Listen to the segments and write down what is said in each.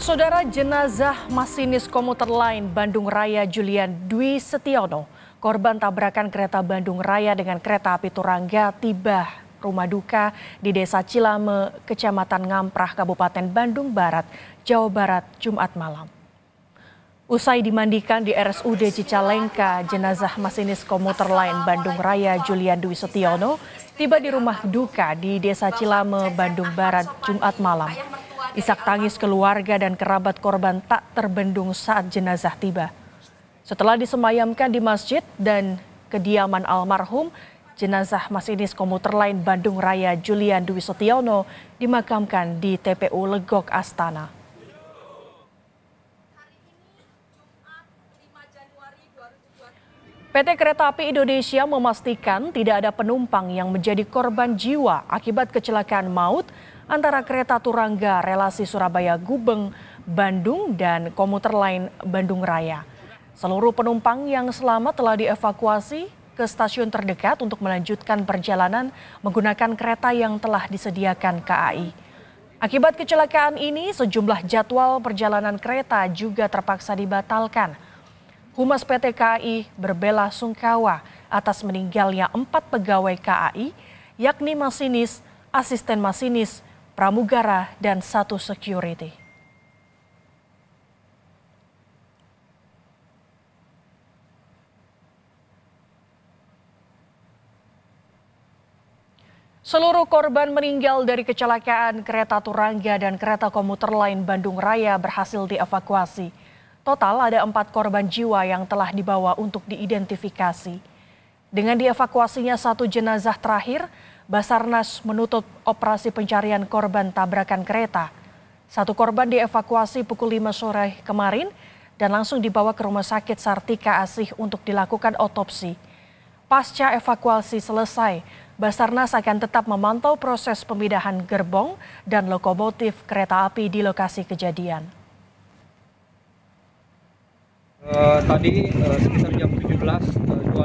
Saudara jenazah masinis komuter lain Bandung Raya Julian Dwi Setiono, korban tabrakan kereta Bandung Raya dengan kereta api Turangga tiba rumah duka di Desa Cilame, Kecamatan Ngamprah, Kabupaten Bandung Barat, Jawa Barat, Jumat malam. Usai dimandikan di RSUD Cicalengka, jenazah masinis komuter lain Bandung Raya Julian Dwi Setiono tiba di rumah duka di Desa Cilame, Bandung Barat, Jumat malam. Isak tangis keluarga dan kerabat korban tak terbendung saat jenazah tiba. Setelah disemayamkan di masjid dan kediaman almarhum, jenazah masinis komuter lain Bandung Raya Julian Dwi Sotiono dimakamkan di TPU Legok Astana. PT Kereta Api Indonesia memastikan tidak ada penumpang yang menjadi korban jiwa akibat kecelakaan maut antara kereta Turangga relasi Surabaya-Gubeng, Bandung, dan komuter lain Bandung Raya. Seluruh penumpang yang selamat telah dievakuasi ke stasiun terdekat untuk melanjutkan perjalanan menggunakan kereta yang telah disediakan KAI. Akibat kecelakaan ini, sejumlah jadwal perjalanan kereta juga terpaksa dibatalkan. Humas PT KAI berbela sungkawa atas meninggalnya empat pegawai KAI, yakni masinis, asisten masinis, pramugara, dan satu security. Seluruh korban meninggal dari kecelakaan kereta Turangga dan kereta komuter lain Bandung Raya berhasil dievakuasi. Total ada empat korban jiwa yang telah dibawa untuk diidentifikasi. Dengan dievakuasinya satu jenazah terakhir, Basarnas menutup operasi pencarian korban tabrakan kereta. Satu korban dievakuasi pukul 5 sore kemarin dan langsung dibawa ke rumah sakit Sartika Asih untuk dilakukan otopsi. Pasca evakuasi selesai, Basarnas akan tetap memantau proses pemindahan gerbong dan lokomotif kereta api di lokasi kejadian. Uh, tadi uh, sekitar jam 17.25 uh,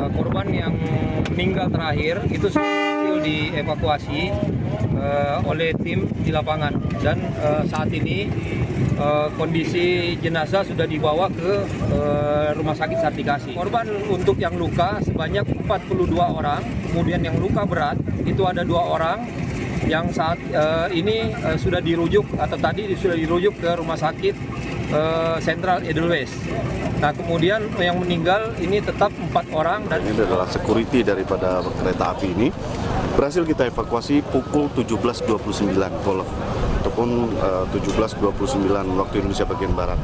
Eh, korban yang meninggal terakhir itu berhasil dievakuasi uh, oleh tim di lapangan dan uh, saat ini uh, kondisi jenazah sudah dibawa ke uh, rumah sakit Sartikasi. Korban untuk yang luka sebanyak 42 orang, kemudian yang luka berat itu ada dua orang yang saat uh, ini uh, sudah dirujuk atau tadi sudah dirujuk ke rumah sakit uh, eh, Central Edelweiss. Nah kemudian yang meninggal ini tetap empat orang. Dan... Ini adalah security daripada kereta api ini. Berhasil kita evakuasi pukul 17.29 Golf ataupun eh, uh, 17.29 waktu Indonesia bagian Barat.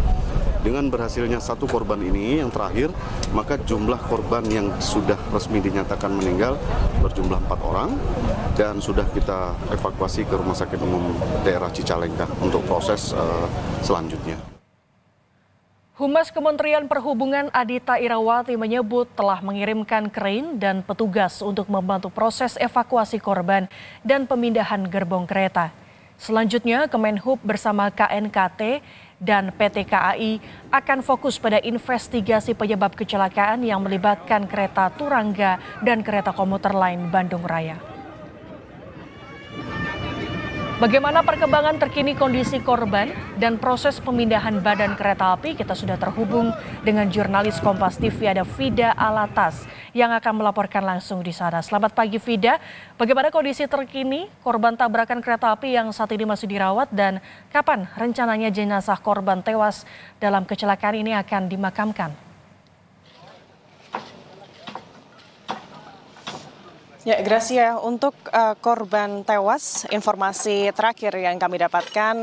Dengan berhasilnya satu korban ini yang terakhir, maka jumlah korban yang sudah resmi dinyatakan meninggal berjumlah empat orang dan sudah kita evakuasi ke Rumah Sakit Umum Daerah Cicalengka untuk proses uh, selanjutnya. Humas Kementerian Perhubungan Adita Irawati menyebut telah mengirimkan krain dan petugas untuk membantu proses evakuasi korban dan pemindahan gerbong kereta. Selanjutnya, Kemenhub bersama KNKT dan PT KAI akan fokus pada investigasi penyebab kecelakaan yang melibatkan kereta Turangga dan kereta komuter lain Bandung Raya. Bagaimana perkembangan terkini kondisi korban dan proses pemindahan badan kereta api, kita sudah terhubung dengan jurnalis Kompas TV ada Fida Alatas yang akan melaporkan langsung di sana. Selamat pagi Fida. bagaimana kondisi terkini korban tabrakan kereta api yang saat ini masih dirawat dan kapan rencananya jenazah korban tewas dalam kecelakaan ini akan dimakamkan? Ya, Gracia, untuk uh, korban tewas, informasi terakhir yang kami dapatkan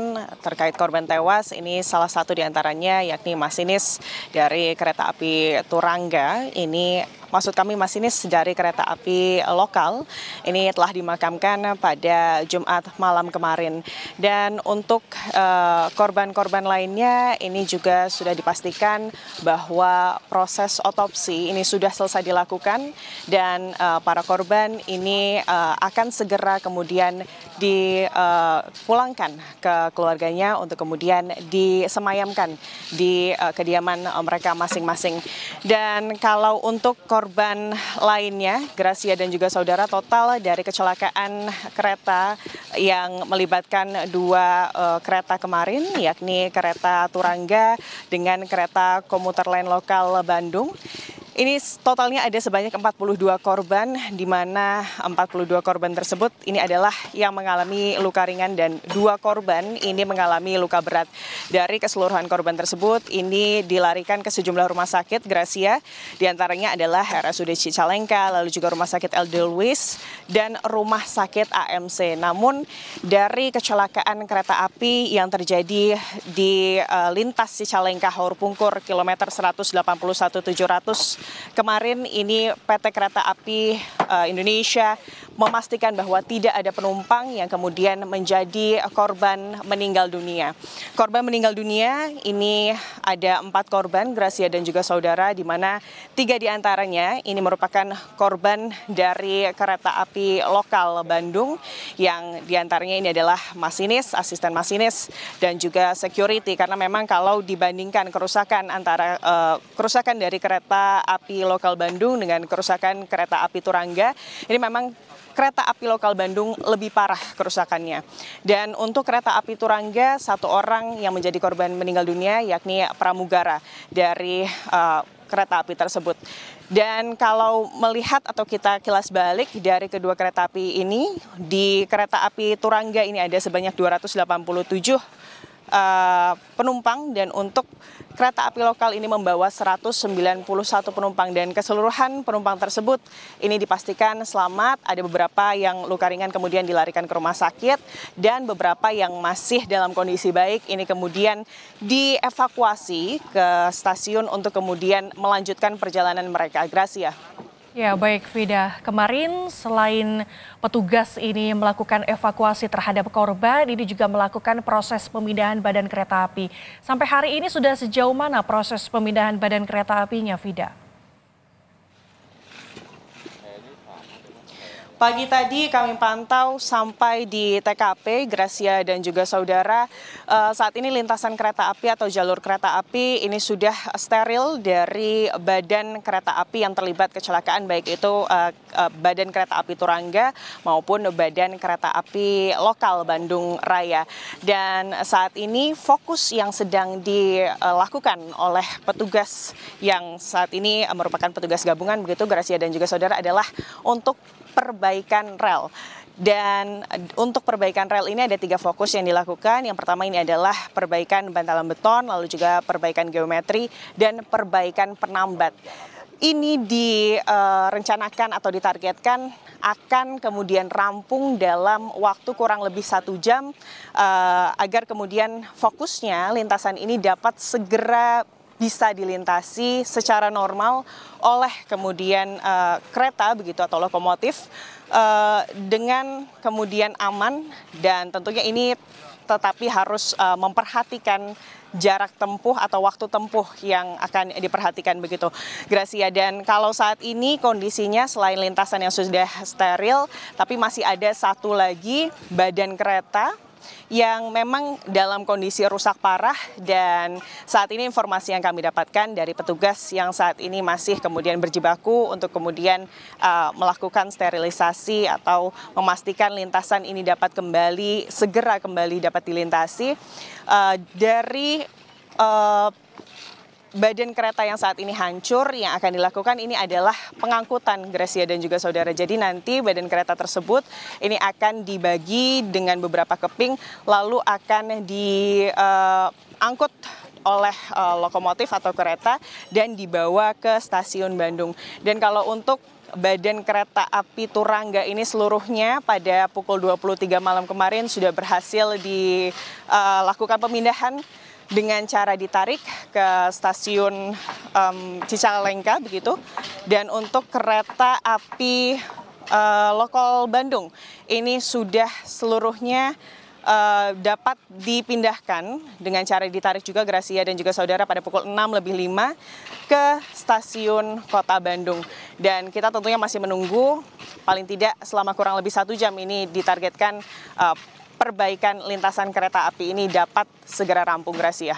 terkait korban tewas ini salah satu diantaranya yakni masinis dari kereta api Turangga ini maksud kami masinis dari kereta api lokal ini telah dimakamkan pada Jumat malam kemarin. Dan untuk eh, korban-korban uh, lainnya ini juga sudah dipastikan bahwa proses otopsi ini sudah selesai dilakukan dan uh, para korban ini uh, akan segera kemudian dipulangkan ke keluarganya untuk kemudian disemayamkan di kediaman mereka masing-masing. Dan kalau untuk korban korban lainnya, Gracia dan juga saudara, total dari kecelakaan kereta yang melibatkan dua uh, kereta kemarin, yakni kereta Turangga dengan kereta komuter lain lokal Bandung. Ini totalnya ada sebanyak 42 korban, di mana 42 korban tersebut ini adalah yang mengalami luka ringan dan dua korban ini mengalami luka berat. Dari keseluruhan korban tersebut, ini dilarikan ke sejumlah rumah sakit Gracia, diantaranya adalah RSUD Cicalengka, lalu juga rumah sakit El Dulwis dan rumah sakit AMC. Namun dari kecelakaan kereta api yang terjadi di uh, lintas Cicalengka Haur Pungkur, kilometer 181 700 kemarin ini pt kereta api eh, indonesia memastikan bahwa tidak ada penumpang yang kemudian menjadi korban meninggal dunia. Korban meninggal dunia ini ada empat korban, Gracia dan juga saudara, di mana tiga di antaranya ini merupakan korban dari kereta api lokal Bandung yang di antaranya ini adalah masinis, asisten masinis, dan juga security karena memang kalau dibandingkan kerusakan antara uh, kerusakan dari kereta api lokal Bandung dengan kerusakan kereta api Turangga ini memang kereta api lokal Bandung lebih parah kerusakannya. Dan untuk kereta api Turangga, satu orang yang menjadi korban meninggal dunia yakni pramugara dari uh, kereta api tersebut. Dan kalau melihat atau kita kilas balik dari kedua kereta api ini, di kereta api Turangga ini ada sebanyak 287 Eh, penumpang dan untuk kereta api lokal ini membawa 191 penumpang dan keseluruhan penumpang tersebut ini dipastikan selamat. Ada beberapa yang luka ringan kemudian dilarikan ke rumah sakit dan beberapa yang masih dalam kondisi baik ini kemudian dievakuasi ke stasiun untuk kemudian melanjutkan perjalanan mereka. Gracia. Ya baik Fida. kemarin selain petugas ini melakukan evakuasi terhadap korban, ini juga melakukan proses pemindahan badan kereta api. Sampai hari ini sudah sejauh mana proses pemindahan badan kereta apinya Fida? Pagi tadi kami pantau sampai di TKP Gracia dan juga saudara. Eh, saat ini lintasan kereta api atau jalur kereta api ini sudah steril dari badan kereta api yang terlibat kecelakaan baik itu eh, eh, badan kereta api Turangga maupun badan kereta api lokal Bandung Raya. Dan saat ini fokus yang sedang dilakukan oleh petugas yang saat ini merupakan petugas gabungan begitu Gracia dan juga saudara adalah untuk perbaikan rel. Dan untuk perbaikan rel ini ada tiga fokus yang dilakukan. Yang pertama ini adalah perbaikan bantalan beton, lalu juga perbaikan geometri, dan perbaikan penambat. Ini direncanakan atau ditargetkan akan kemudian rampung dalam waktu kurang lebih satu jam eh, agar kemudian fokusnya lintasan ini dapat segera bisa dilintasi secara normal oleh kemudian uh, kereta begitu atau lokomotif uh, dengan kemudian aman dan tentunya ini tetapi harus uh, memperhatikan jarak tempuh atau waktu tempuh yang akan diperhatikan begitu. Gracia dan kalau saat ini kondisinya selain lintasan yang sudah steril tapi masih ada satu lagi badan kereta yang memang dalam kondisi rusak parah dan saat ini informasi yang kami dapatkan dari petugas yang saat ini masih kemudian berjibaku untuk kemudian uh, melakukan sterilisasi atau memastikan lintasan ini dapat kembali segera kembali dapat dilintasi uh, dari uh, badan kereta yang saat ini hancur yang akan dilakukan ini adalah pengangkutan Gresia dan juga saudara. Jadi nanti badan kereta tersebut ini akan dibagi dengan beberapa keping lalu akan diangkut eh, uh, oleh uh, lokomotif atau kereta dan dibawa ke stasiun Bandung. Dan kalau untuk badan kereta api Turangga ini seluruhnya pada pukul 23 malam kemarin sudah berhasil dilakukan eh, pemindahan dengan cara ditarik ke stasiun um, Cicalengka begitu. Dan untuk kereta api uh, lokal Bandung ini sudah seluruhnya uh, dapat dipindahkan dengan cara ditarik juga Gracia dan juga saudara pada pukul 6 lebih 5 ke stasiun kota Bandung. Dan kita tentunya masih menunggu paling tidak selama kurang lebih satu jam ini ditargetkan uh, perbaikan lintasan kereta api ini dapat segera rampung Gracia.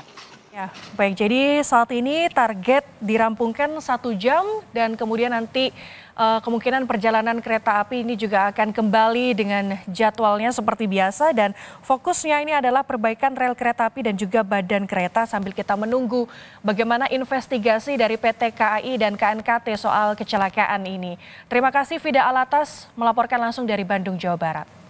Ya, baik. Jadi saat ini target dirampungkan satu jam dan kemudian nanti uh, kemungkinan perjalanan kereta api ini juga akan kembali dengan jadwalnya seperti biasa dan fokusnya ini adalah perbaikan rel kereta api dan juga badan kereta sambil kita menunggu bagaimana investigasi dari PT KAI dan KNKT soal kecelakaan ini. Terima kasih Fida Alatas melaporkan langsung dari Bandung, Jawa Barat.